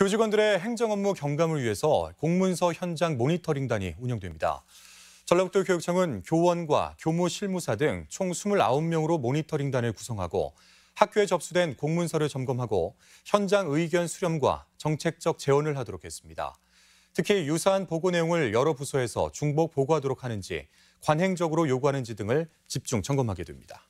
교직원들의 행정 업무 경감을 위해서 공문서 현장 모니터링단이 운영됩니다. 전라북도 교육청은 교원과 교무 실무사 등 총 29명으로 모니터링단을 구성하고 학교에 접수된 공문서를 점검하고 현장 의견 수렴과 정책적 재원을 하도록 했습니다. 특히 유사한 보고 내용을 여러 부서에서 중복 보고하도록 하는지, 관행적으로 요구하는지 등을 집중 점검하게 됩니다.